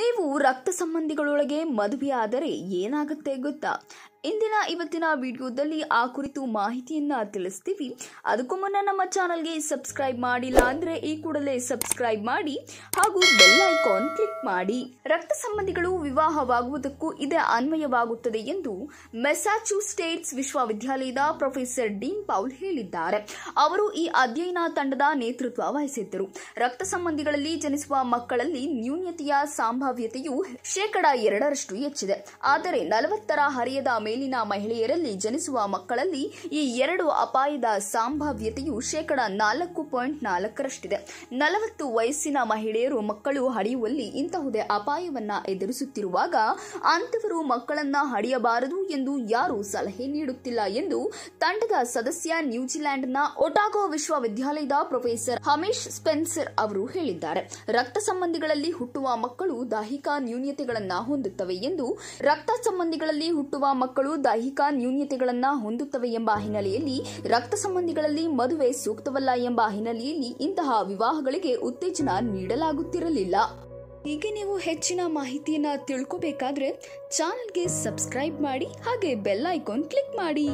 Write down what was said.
ನೀವು ರಕ್ತ ಸಂಬಂಧಿಗಳೊಳಗೆ ಮದುವೆಯಾದರೆ ಏನಾಗುತ್ತೆ ಗೊತ್ತಾ ಇಂದಿನ ಇವತ್ತಿನ ವಿಡಿಯೋದಲ್ಲಿ ಆ ಕುರಿತು ಮಾಹಿತಿಯನ್ನ ತಿಳಿಸ್ತೀವಿ ಅದಕ್ಕೂ ಮುನ್ನ ನಮ್ಮ ಚಾನಲ್ಗೆ ಸಬ್ಸ್ಕ್ರೈಬ್ ಮಾಡಿಲ್ಲ ಅಂದ್ರೆ ಈ ಕೂಡಲೇ ಸಬ್ಸ್ಕ್ರೈಬ್ ಮಾಡಿ ಹಾಗೂ ಬೆಲ್ ಐಕಾನ್ ಕ್ಲಿಕ್ ಮಾಡಿ ರಕ್ತ ಸಂಬಂಧಿಗಳು ವಿವಾಹವಾಗುವುದಕ್ಕೂ ಇದೇ ಅನ್ವಯವಾಗುತ್ತದೆ ಎಂದು ಸ್ಟೇಟ್ಸ್ ವಿಶ್ವವಿದ್ಯಾಲಯದ ಪ್ರೊಫೆಸರ್ ಡೀನ್ ಪೌಲ್ ಹೇಳಿದ್ದಾರೆ ಅವರು ಈ ಅಧ್ಯಯನ ತಂಡದ ನೇತೃತ್ವ ವಹಿಸಿದ್ದರು ರಕ್ತ ಸಂಬಂಧಿಗಳಲ್ಲಿ ಜನಿಸುವ ಮಕ್ಕಳಲ್ಲಿ ನ್ಯೂನ್ಯತೆಯ ಸಂಭಾವ್ಯತೆಯು ಶೇಕಡ ಎರಡರಷ್ಟು ಹೆಚ್ಚಿದೆ ಆದರೆ ನಲವತ್ತರ ಹರಿಯದ ಮೇಲೆ ಮೇಲಿನ ಮಹಿಳೆಯರಲ್ಲಿ ಜನಿಸುವ ಮಕ್ಕಳಲ್ಲಿ ಈ ಎರಡು ಅಪಾಯದ ಸಂಭಾವ್ಯತೆಯು ಶೇಕಡ ನಾಲ್ಕು ಪಾಯಿಂಟ್ ನಾಲ್ಕರಷ್ಟಿದೆ ನಲವತ್ತು ವಯಸ್ಸಿನ ಮಹಿಳೆಯರು ಮಕ್ಕಳು ಹಡಿಯುವಲ್ಲಿ ಇಂತಹುದೇ ಅಪಾಯವನ್ನ ಎದುರಿಸುತ್ತಿರುವಾಗ ಅಂತವರು ಮಕ್ಕಳನ್ನ ಹಡಿಯಬಾರದು ಎಂದು ಯಾರೂ ಸಲಹೆ ನೀಡುತ್ತಿಲ್ಲ ಎಂದು ತಂಡದ ಸದಸ್ಯ ನ್ಯೂಜಿಲೆಂಡ್ನ ಒಟಾಗೋ ವಿಶ್ವವಿದ್ಯಾಲಯದ ಪ್ರೊಫೆಸರ್ ಹಮೇಶ್ ಸ್ಪೆನ್ಸರ್ ಅವರು ಹೇಳಿದ್ದಾರೆ ರಕ್ತ ಸಂಬಂಧಿಗಳಲ್ಲಿ ಹುಟ್ಟುವ ಮಕ್ಕಳು ದೈಹಿಕ ನ್ಯೂನ್ಯತೆಗಳನ್ನು ಹೊಂದುತ್ತವೆ ಎಂದು ರಕ್ತ ಸಂಬಂಧಿಗಳಲ್ಲಿ ಹುಟ್ಟುವ ಮಕ್ಕಳು ಮಕ್ಕಳು ದೈಹಿಕ ನ್ಯೂನ್ಯತೆಗಳನ್ನು ಹೊಂದುತ್ತವೆ ಎಂಬ ಹಿನ್ನೆಲೆಯಲ್ಲಿ ರಕ್ತ ಸಂಬಂಧಿಗಳಲ್ಲಿ ಮದುವೆ ಸೂಕ್ತವಲ್ಲ ಎಂಬ ಹಿನ್ನೆಲೆಯಲ್ಲಿ ಇಂತಹ ವಿವಾಹಗಳಿಗೆ ಉತ್ತೇಜನ ನೀಡಲಾಗುತ್ತಿರಲಿಲ್ಲ ಹೀಗೆ ನೀವು ಹೆಚ್ಚಿನ ಮಾಹಿತಿಯನ್ನು ತಿಳ್ಕೋಬೇಕಾದ್ರೆ ಚಾನಲ್ಗೆ ಸಬ್ಸ್ಕ್ರೈಬ್ ಮಾಡಿ ಹಾಗೆ ಬೆಲ್ ಐಕಾನ್ ಕ್ಲಿಕ್ ಮಾಡಿ